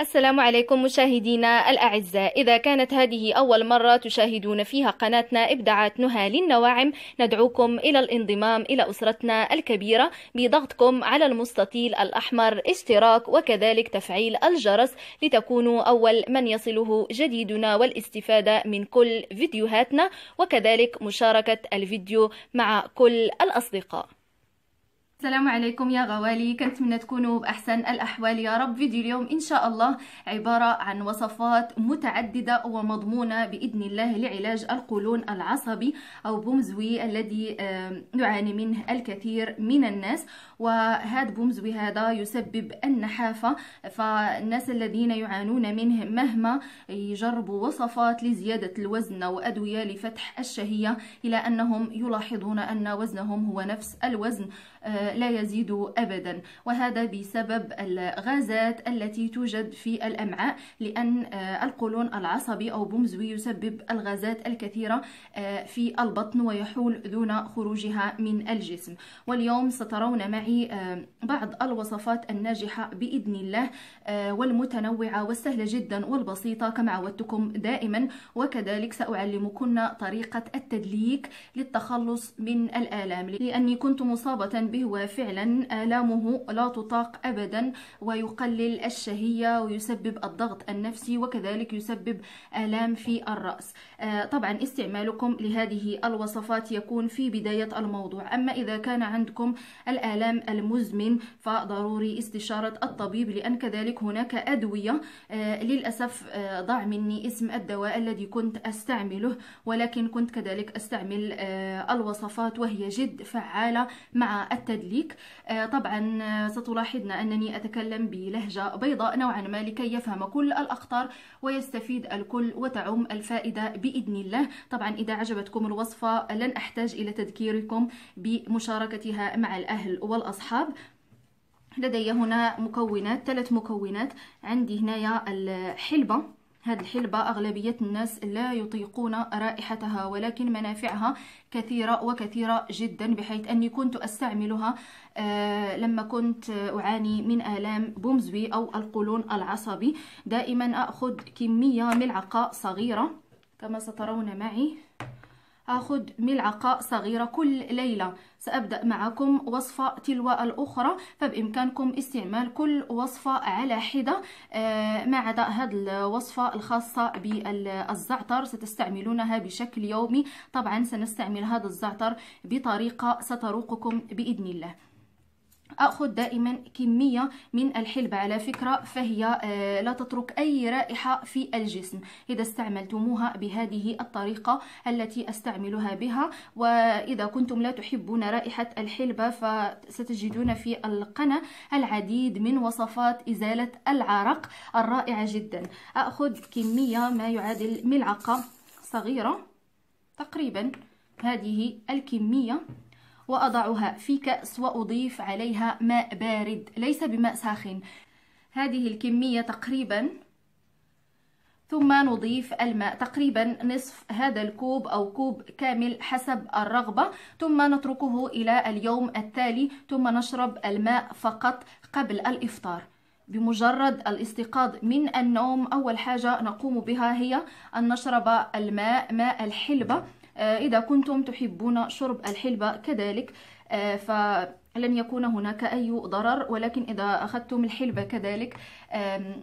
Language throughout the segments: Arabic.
السلام عليكم مشاهدينا الأعزاء إذا كانت هذه أول مرة تشاهدون فيها قناتنا إبداعات نهى للنواعم ندعوكم إلى الانضمام إلى أسرتنا الكبيرة بضغطكم على المستطيل الأحمر اشتراك وكذلك تفعيل الجرس لتكونوا أول من يصله جديدنا والاستفادة من كل فيديوهاتنا وكذلك مشاركة الفيديو مع كل الأصدقاء السلام عليكم يا غوالي كنتمنى تكونوا باحسن الاحوال يا رب فيديو اليوم ان شاء الله عباره عن وصفات متعدده ومضمونه باذن الله لعلاج القولون العصبي او بومزوي الذي يعاني منه الكثير من الناس وهذا بومزوي هذا يسبب النحافه فالناس الذين يعانون منه مهما يجربوا وصفات لزياده الوزن وادويه لفتح الشهيه الى انهم يلاحظون ان وزنهم هو نفس الوزن آه، لا يزيد أبدا وهذا بسبب الغازات التي توجد في الأمعاء لأن آه، القولون العصبي أو بومزوي يسبب الغازات الكثيرة آه، في البطن ويحول دون خروجها من الجسم واليوم سترون معي بعض الوصفات الناجحة بإذن الله والمتنوعة والسهلة جدا والبسيطة كما عودتكم دائما وكذلك سأعلمكن طريقة التدليك للتخلص من الآلام لأني كنت مصابة به وفعلا آلامه لا تطاق أبدا ويقلل الشهية ويسبب الضغط النفسي وكذلك يسبب آلام في الرأس آه، طبعا استعمالكم لهذه الوصفات يكون في بداية الموضوع أما إذا كان عندكم الآلام المزمن فضروري استشارة الطبيب لأن كذلك هناك أدوية آه، للأسف آه، ضع مني اسم الدواء الذي كنت أستعمله ولكن كنت كذلك أستعمل الوصفات وهي جد فعالة مع التدليك آه، طبعا آه، ستلاحظن أنني أتكلم بلهجة بيضاء نوعا ما لكي يفهم كل الأخطار ويستفيد الكل وتعم الفائدة بإذن الله طبعا إذا عجبتكم الوصفة لن أحتاج إلى تذكيركم بمشاركتها مع الأهل والأصحاب لدي هنا مكونات ثلاث مكونات عندي هنايا الحلبة هذه الحلبة أغلبية الناس لا يطيقون رائحتها ولكن منافعها كثيرة وكثيرة جدا بحيث أني كنت أستعملها آه، لما كنت أعاني من آلام بومزوي أو القولون العصبي دائما أخذ كمية ملعقة صغيرة كما سترون معي هاخد ملعقة صغيرة كل ليلة سأبدأ معكم وصفة تلو الأخرى فبإمكانكم استعمال كل وصفة على حدة آه، ما عدا هذه الوصفة الخاصة بالزعتر ستستعملونها بشكل يومي طبعا سنستعمل هذا الزعتر بطريقة ستروقكم بإذن الله أخذ دائما كمية من الحلبة على فكرة فهي آه، لا تترك أي رائحة في الجسم إذا استعملتموها بهذه الطريقة التي أستعملها بها وإذا كنتم لا تحبون رائحة الحلبة فستجدون في القناة العديد من وصفات إزالة العرق الرائعة جدا أخذ كمية ما يعادل ملعقة صغيرة تقريبا هذه الكمية وأضعها في كأس وأضيف عليها ماء بارد ليس بماء ساخن هذه الكمية تقريبا ثم نضيف الماء تقريبا نصف هذا الكوب أو كوب كامل حسب الرغبة ثم نتركه إلى اليوم التالي ثم نشرب الماء فقط قبل الإفطار بمجرد الاستيقاظ من النوم أول حاجة نقوم بها هي أن نشرب الماء ماء الحلبة آه، إذا كنتم تحبون شرب الحلبة كذلك آه، فلن يكون هناك أي ضرر ولكن إذا أخذتم الحلبة كذلك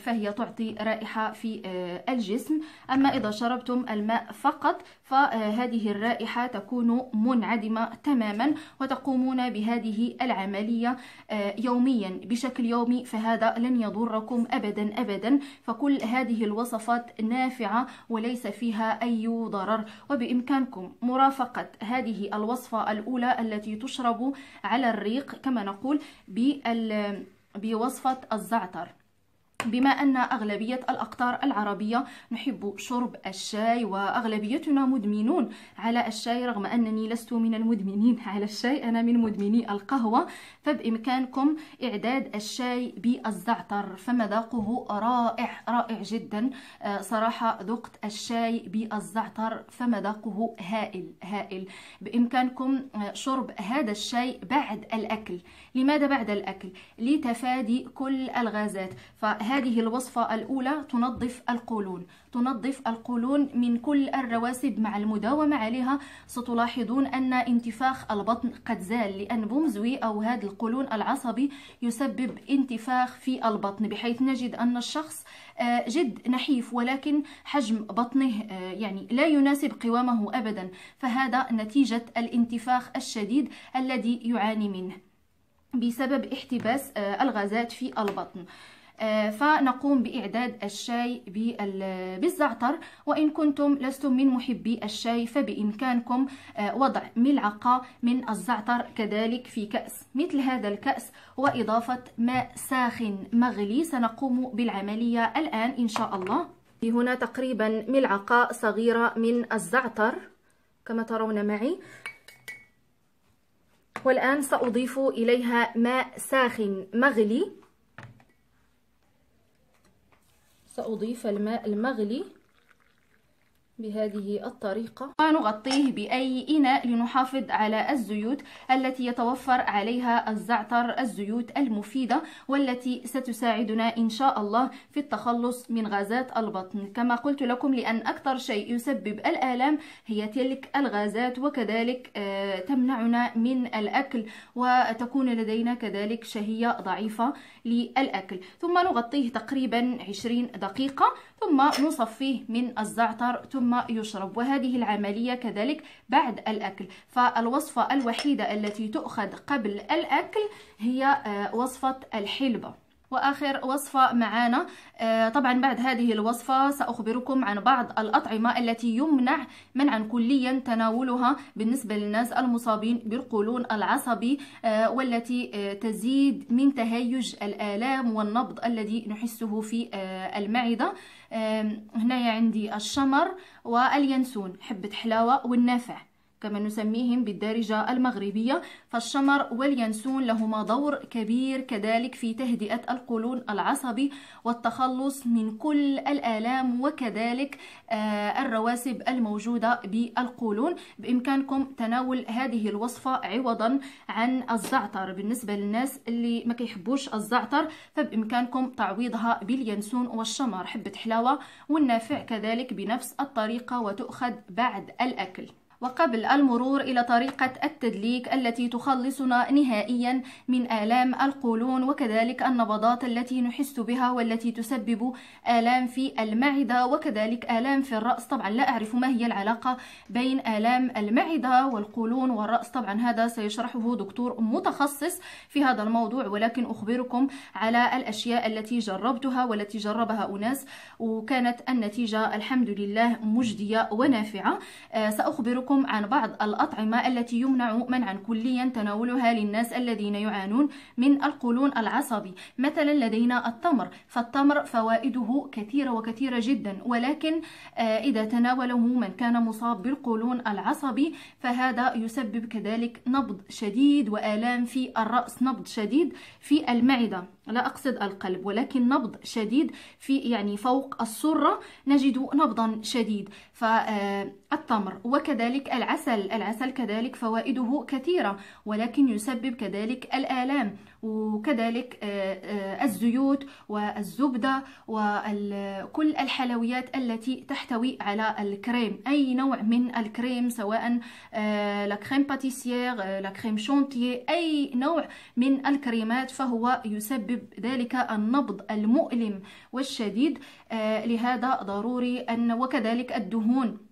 فهي تعطي رائحة في آه، الجسم أما إذا شربتم الماء فقط فهذه الرائحة تكون منعدمة تماما وتقومون بهذه العملية آه، يوميا بشكل يومي فهذا لن يضركم أبدا أبدا فكل هذه الوصفات نافعة وليس فيها أي ضرر وبإمكانكم مرافقة هذه الوصفة الأولى التي تشرب على الريق كما نقول بوصفة الزعتر بما أن أغلبية الأقطار العربية نحب شرب الشاي وأغلبيتنا مدمنون على الشاي رغم أنني لست من المدمنين على الشاي أنا من مدمني القهوة فبإمكانكم إعداد الشاي بالزعتر فمذاقه رائع رائع جدا آه، صراحة ذقت الشاي بالزعتر فمذاقه هائل هائل بإمكانكم آه، شرب هذا الشاي بعد الأكل لماذا بعد الأكل؟ لتفادي كل الغازات ف هذه الوصفة الأولى تنظف القولون تنظف القولون من كل الرواسب مع المداومة عليها ستلاحظون أن انتفاخ البطن قد زال لأن بومزوي أو هذا القولون العصبي يسبب انتفاخ في البطن بحيث نجد أن الشخص آه، جد نحيف ولكن حجم بطنه آه، يعني لا يناسب قوامه أبدا فهذا نتيجة الانتفاخ الشديد الذي يعاني منه بسبب احتباس آه، الغازات في البطن آه، فنقوم بإعداد الشاي بالزعتر وإن كنتم لستم من محبي الشاي فبإمكانكم آه، وضع ملعقة من الزعتر كذلك في كأس مثل هذا الكأس وإضافة ماء ساخن مغلي سنقوم بالعملية الآن إن شاء الله هنا تقريبا ملعقة صغيرة من الزعتر كما ترون معي والآن سأضيف إليها ماء ساخن مغلي سأضيف الماء المغلي بهذه الطريقة ونغطيه بأي إناء لنحافظ على الزيوت التي يتوفر عليها الزعتر الزيوت المفيدة والتي ستساعدنا إن شاء الله في التخلص من غازات البطن كما قلت لكم لأن أكثر شيء يسبب الآلام هي تلك الغازات وكذلك آه، تمنعنا من الأكل وتكون لدينا كذلك شهية ضعيفة للأكل ثم نغطيه تقريبا 20 دقيقة ثم نصفيه من الزعتر ثم يشرب وهذه العملية كذلك بعد الأكل فالوصفة الوحيدة التي تؤخذ قبل الأكل هي آه، وصفة الحلبة واخر وصفه معانا آه، طبعا بعد هذه الوصفه ساخبركم عن بعض الاطعمه التي يمنع منعا كليا تناولها بالنسبه للناس المصابين بالقولون العصبي آه، والتي آه، تزيد من تهيج الالام والنبض الذي نحسه في المعده هنايا عندي الشمر واليانسون حبه حلاوه والنافع كما نسميهم بالدارجة المغربية فالشمر واليانسون لهما دور كبير كذلك في تهدئة القولون العصبي والتخلص من كل الآلام وكذلك آه، الرواسب الموجودة بالقولون بإمكانكم تناول هذه الوصفة عوضا عن الزعتر بالنسبة للناس اللي ما كيحبوش الزعتر فبإمكانكم تعويضها باليانسون والشمر حبة حلاوة والنافع كذلك بنفس الطريقة وتؤخذ بعد الأكل وقبل المرور إلى طريقة التدليك التي تخلصنا نهائيا من آلام القولون وكذلك النبضات التي نحس بها والتي تسبب آلام في المعدة وكذلك آلام في الرأس طبعا لا أعرف ما هي العلاقة بين آلام المعدة والقولون والرأس طبعا هذا سيشرحه دكتور متخصص في هذا الموضوع ولكن أخبركم على الأشياء التي جربتها والتي جربها أناس وكانت النتيجة الحمد لله مجدية ونافعة آه، سأخبركم لكم عن بعض الأطعمة التي يمنع منعا كليا تناولها للناس الذين يعانون من القولون العصبي مثلا لدينا التمر فالتمر فوائده كثيرة وكثيرة جدا ولكن آه، إذا تناوله من كان مصاب بالقولون العصبي فهذا يسبب كذلك نبض شديد وآلام في الرأس نبض شديد في المعدة لا أقصد القلب ولكن نبض شديد في يعني فوق السرة نجد نبضا شديد فالتمر آه، وكذلك العسل العسل كذلك فوائده كثيرة ولكن يسبب كذلك الآلام وكذلك آه، آه، الزيوت والزبدة وكل الحلويات التي تحتوي على الكريم أي نوع من الكريم سواء الكريم آه، كريم باتيسيير لا شونتيي أي نوع من الكريمات فهو يسبب ذلك النبض المؤلم والشديد لهذا ضروري أن وكذلك الدهون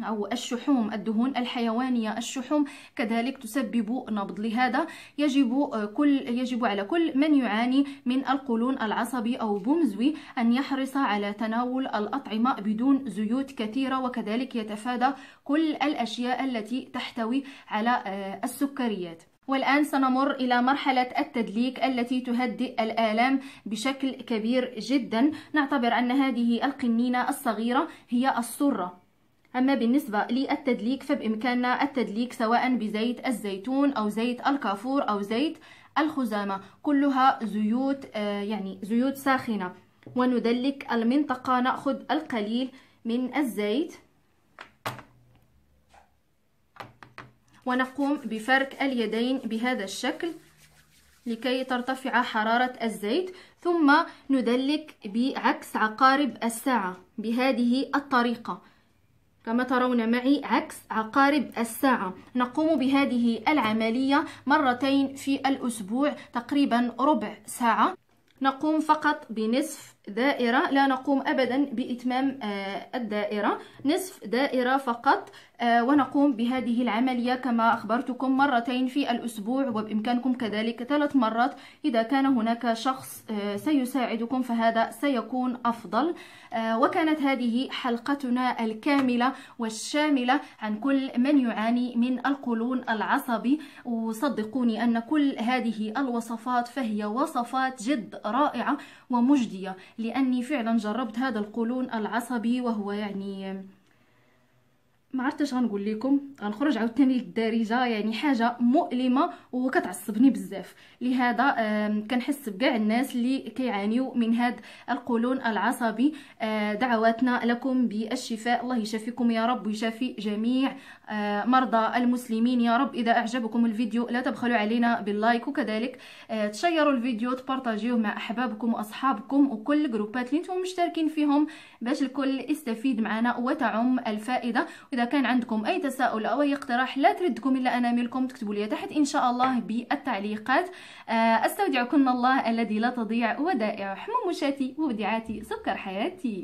أو الشحوم الدهون الحيوانية الشحوم كذلك تسبب نبض لهذا يجب كل يجب على كل من يعاني من القولون العصبي أو بومزوي أن يحرص على تناول الأطعمة بدون زيوت كثيرة وكذلك يتفادى كل الأشياء التي تحتوي على آه، السكريات والآن سنمر إلى مرحلة التدليك التي تهدئ الآلام بشكل كبير جدا نعتبر أن هذه القنينة الصغيرة هي السرة أما بالنسبة للتدليك فبإمكاننا التدليك سواء بزيت الزيتون أو زيت الكافور أو زيت الخزامة كلها زيوت آه، يعني زيوت ساخنة وندلك المنطقة نأخذ القليل من الزيت ونقوم بفرك اليدين بهذا الشكل لكي ترتفع حرارة الزيت ثم ندلك بعكس عقارب الساعة بهذه الطريقة كما ترون معي عكس عقارب الساعة نقوم بهذه العملية مرتين في الأسبوع تقريبا ربع ساعة نقوم فقط بنصف دائرة لا نقوم أبدا بإتمام آه، الدائرة نصف دائرة فقط آه، ونقوم بهذه العملية كما أخبرتكم مرتين في الأسبوع وبإمكانكم كذلك ثلاث مرات إذا كان هناك شخص آه، سيساعدكم فهذا سيكون أفضل وكانت هذه حلقتنا الكاملة والشاملة عن كل من يعاني من القولون العصبي وصدقوني أن كل هذه الوصفات فهي وصفات جد رائعة ومجدية لأني فعلا جربت هذا القولون العصبي وهو يعني ما عرفتش غنقول لكم غنخرج عاوتاني للدارجه يعني حاجه مؤلمه وكتعصبني بزاف لهذا كنحس بكاع الناس اللي كيعانيو من هذا القولون العصبي آه، دعواتنا لكم بالشفاء الله يشافيكم يا رب ويشافي جميع آه، مرضى المسلمين يا رب اذا اعجبكم الفيديو لا تبخلوا علينا باللايك وكذلك آه، تشيروا الفيديو تبارطاجيوه مع احبابكم واصحابكم وكل الجروبات اللي نتوما مشتركين فيهم باش الكل يستفيد معنا وتعم الفائده إذا اذا كان عندكم اي تساؤل او اي اقتراح لا تردكم الا اناملكم تكتبوا لي تحت ان شاء الله بالتعليقات آه، استودعكم الله الذي لا تضيع حموم حمومشاتي ووديعاتي سكر حياتي